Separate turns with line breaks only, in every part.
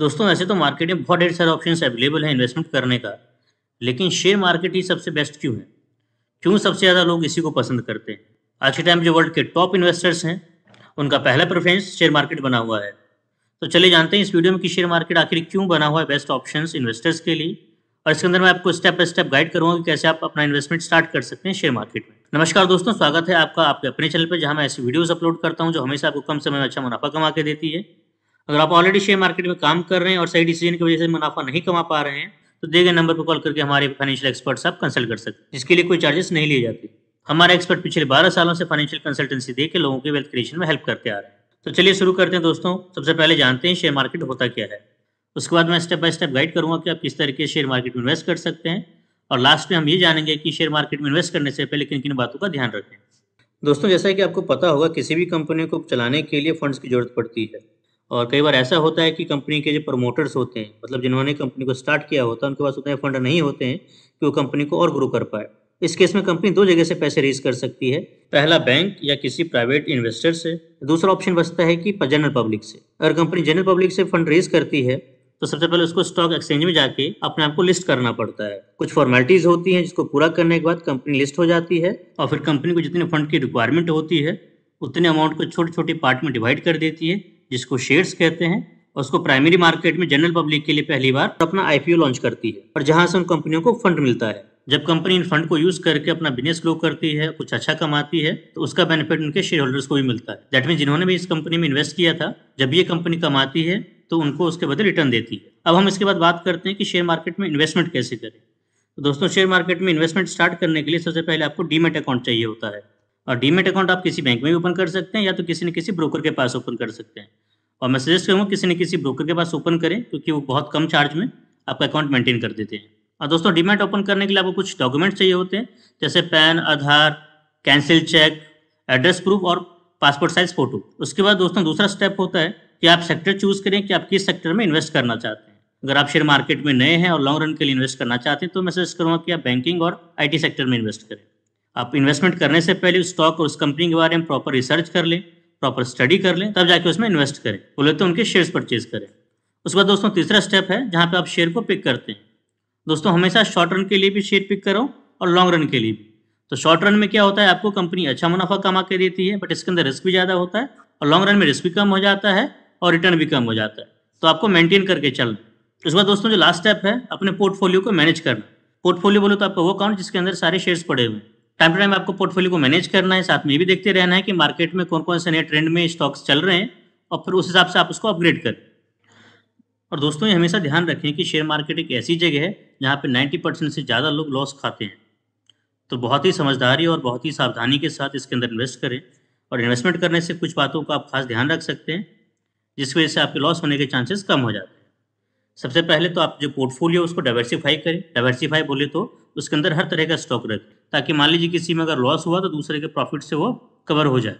दोस्तों वैसे तो मार्केट में बहुत ढेर सारे ऑप्शन अवेलेबल है इन्वेस्टमेंट करने का लेकिन शेयर मार्केट ही सबसे बेस्ट क्यों है क्यों सबसे ज़्यादा लोग इसी को पसंद करते हैं आज के टाइम जो वर्ल्ड के टॉप इन्वेस्टर्स हैं उनका पहला प्रेफरेंस शेयर मार्केट बना हुआ है तो चलिए जानते हैं इस वीडियो में कि शेयर मार्केट आखिर क्यों बना हुआ है बेस्ट ऑप्शन इन्वेस्टर्स के लिए और इसके अंदर मैं आपको स्टेप बाय स्टेप गाइड करूंगा कि कैसे आप अपना इन्वेस्टमेंट स्टार्ट कर सकते हैं शेयर मार्केट में नमस्कार दोस्तों स्वागत है आपका आपके अपने चैनल पर जहां मैं ऐसी वीडियोस अपलोड करता हूं जो हमेशा आपको कम समय में अच्छा मुनाफा कमा के देती है अगर आप ऑलरेडी शेयर मार्केट में काम कर रहे हैं और सही डिसीजन की वजह से मुनाफा नहीं कमा पा रहे हैं तो दिए गए नंबर पर कॉल करके हमारे फाइनेंशियल एक्सपर्ट से आप कंसल्ट कर सकते हैं जिसके लिए कोई चार्जेस नहीं लिए जाते हमारे एक्सपर्ट पिछले बारह सालों से फाइनेंशियल कंसल्टेंसी दे के लोगों के वेल्थ क्रिएशन में हेल्प करते आ रहे हैं तो चलिए शुरू करते हैं दोस्तों सबसे पहले जानते हैं शेयर मार्केट होता क्या है उसके बाद मैं स्टेप बाय स्टेप गाइड करूंगा कि आप किस तरीके शेयर मार्केट में इन्वेस्ट कर सकते हैं और लास्ट में हम ये जानेंगे कि शेयर मार्केट में इन्वेस्ट करने से पहले किन किन बातों का ध्यान रखें दोस्तों जैसा कि आपको पता होगा किसी भी कंपनी को चलाने के लिए फंड्स की जरूरत पड़ती है और कई बार ऐसा होता है कि कंपनी के जो प्रमोटर्स होते हैं मतलब जिन्होंने कंपनी को स्टार्ट किया होता है उनके पास उतने फंड नहीं होते हैं कि वो कंपनी को और ग्रो कर पाए इस केस में कंपनी दो जगह से पैसे रेज कर सकती है पहला बैंक या किसी प्राइवेट इन्वेस्टर से दूसरा ऑप्शन बचता है कि जनरल पब्लिक से अगर कंपनी जनरल पब्लिक से फंड रेज करती है तो सबसे पहले उसको स्टॉक एक्सचेंज में जाके अपने आप को लिस्ट करना पड़ता है कुछ फॉर्मेलिटीज होती हैं जिसको पूरा करने के बाद कंपनी लिस्ट हो जाती है और फिर कंपनी को जितने फंड की रिक्वायरमेंट होती है उतने अमाउंट को छोटी छोटी पार्ट में डिवाइड कर देती है जिसको शेयर्स कहते हैं और उसको प्राइमरी मार्केट में जनरल पब्लिक के लिए पहली बार अपना आईपीओ लॉन्च करती है और जहां से उन कंपनियों को फंड मिलता है जब कंपनी इन फंड को यूज करके अपना बिजनेस ग्रो करती है कुछ अच्छा कमाती है तो उसका बेनिफिट उनके शेयर होल्डर्स को भी मिलता है दैट मीन जिन्होंने भी इस कंपनी में इन्वेस्ट किया था जब ये कंपनी कमाती है तो उनको उसके बदले रिटर्न देती है अब हम इसके बाद बात करते हैं कि शेयर मार्केट में इन्वेस्टमेंट कैसे करें तो दोस्तों शेयर मार्केट में इन्वेस्टमेंट स्टार्ट करने के लिए सबसे पहले आपको डीमेट अकाउंट चाहिए होता है और डीमेट अकाउंट आप किसी बैंक में भी ओपन कर सकते हैं या तो किसी न किसी ब्रोकर के पास ओपन कर सकते हैं और मैं सजेस्ट करूँगा किसी न किसी ब्रोकर के पास ओपन करें क्योंकि वो बहुत कम चार्ज में आपका अकाउंट मेंटेन कर देते हैं और दोस्तों डीमेट ओपन करने के लिए आपको कुछ डॉक्यूमेंट चाहिए होते हैं जैसे PAN Aadhaar cancel cheque address proof और पासपोर्ट साइज फोटो उसके बाद दोस्तों दूसरा स्टेप होता है कि आप सेक्टर चूज करें कि आप किस सेक्टर में इन्वेस्ट करना चाहते हैं अगर आप शेयर मार्केट में नए हैं और लॉन्ग रन के लिए इन्वेस्ट करना चाहते हैं तो मैं सजेस्ट करूँगा कि आप बैंकिंग और आईटी सेक्टर में इन्वेस्ट करें आप इन्वेस्टमेंट करने से पहले उस स्टॉक और उस कंपनी के बारे में प्रॉपर रिसर्च कर लें प्रॉपर स्टडी कर लें तब जाके उसमें इन्वेस्ट करें बोले तो उनके शेयर्स परचेज करें उसके बाद दोस्तों तीसरा स्टेप है जहाँ पे आप शेयर को पिक करते हैं दोस्तों हमेशा शॉर्ट रन के लिए भी शेयर पिक करो और लॉन्ग रन के लिए भी तो शॉर्ट रन में क्या होता है आपको कंपनी अच्छा मुनाफा कमा के देती है बट इसके अंदर रिस्क भी ज़्यादा होता है और लॉन्ग रन में रिस्क भी कम हो जाता है और रिटर्न भी कम हो जाता है तो आपको मेंटेन करके चलना उसके बाद दोस्तों जो लास्ट स्टेप है अपने पोर्टफोलियो को मैनेज करना पोर्टफोलियो बोलो तो आपका वो अकाउंट जिसके अंदर सारे शेयर्स पड़े हुए हैं टाइम टू टाइम आपको पोर्टफोलियो को मैनेज करना है साथ में ये भी देखते रहना है कि मार्केट में कौन कौन से नए ट्रेंड में स्टॉक्स चल रहे हैं और फिर उस हिसाब से आप उसको अपग्रेड करें और दोस्तों ये हमेशा ध्यान रखें कि शेयर मार्केट एक ऐसी जगह है जहाँ पे 90 परसेंट से ज़्यादा लोग लॉस खाते हैं तो बहुत ही समझदारी और बहुत ही सावधानी के साथ इसके अंदर इन्वेस्ट करें और इन्वेस्टमेंट करने से कुछ बातों का आप खास ध्यान रख सकते हैं जिस वजह से आपके लॉस होने के चांसेस कम हो जाते हैं सबसे पहले तो आप जो पोर्टफोलियो उसको डाइवर्सीफाई करें डाइवर्सीफाई बोले तो उसके अंदर हर तरह का स्टॉक रखें ताकि मान लीजिए किसी में अगर लॉस हुआ तो दूसरे के प्रॉफिट से वो कवर हो जाए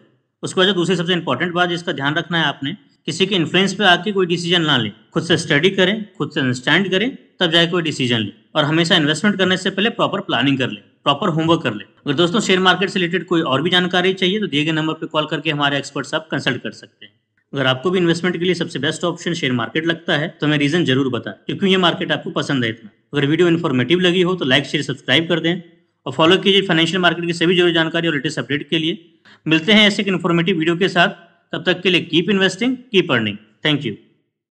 उसके बाद दूसरी सबसे इंपॉर्टेंट बात जिसका ध्यान रखना है आपने किसी के इन्फ्लुएंस पे आके कोई डिसीजन ना ले खुद से स्टडी करें खुद से अंडरस्टैंड करें तब जाके कोई डिसीजन ले और हमेशा इन्वेस्टमेंट करने से पहले प्रॉपर प्लानिंग कर ले प्रॉपर होमवर्क कर ले अगर दोस्तों शेयर मार्केट से रिलेटेड कोई और भी जानकारी चाहिए तो दिए गए नंबर पर कॉल करके हमारे एक्सपर्ट आप कंसल्ट कर सकते हैं अगर आपको भी इन्वेस्टमेंट के लिए सबसे बेस्ट ऑप्शन शेयर मार्केट लगता है तो हमें रीजन जरूर बताएं क्योंकि ये मार्केट आपको पसंद है इतना अगर वीडियो इन्फॉर्मेटिव लगी हो तो लाइक शेयर सब्सक्राइब कर दें और फॉलो कीजिए फाइनेंशियल मार्केट की सभी जरूरी जानकारी और लेटेस्ट अपडेट के लिए मिलते हैं ऐसे एक इन्फॉर्मेटिव वीडियो के साथ तब तक के लिए keep investing keep earning thank you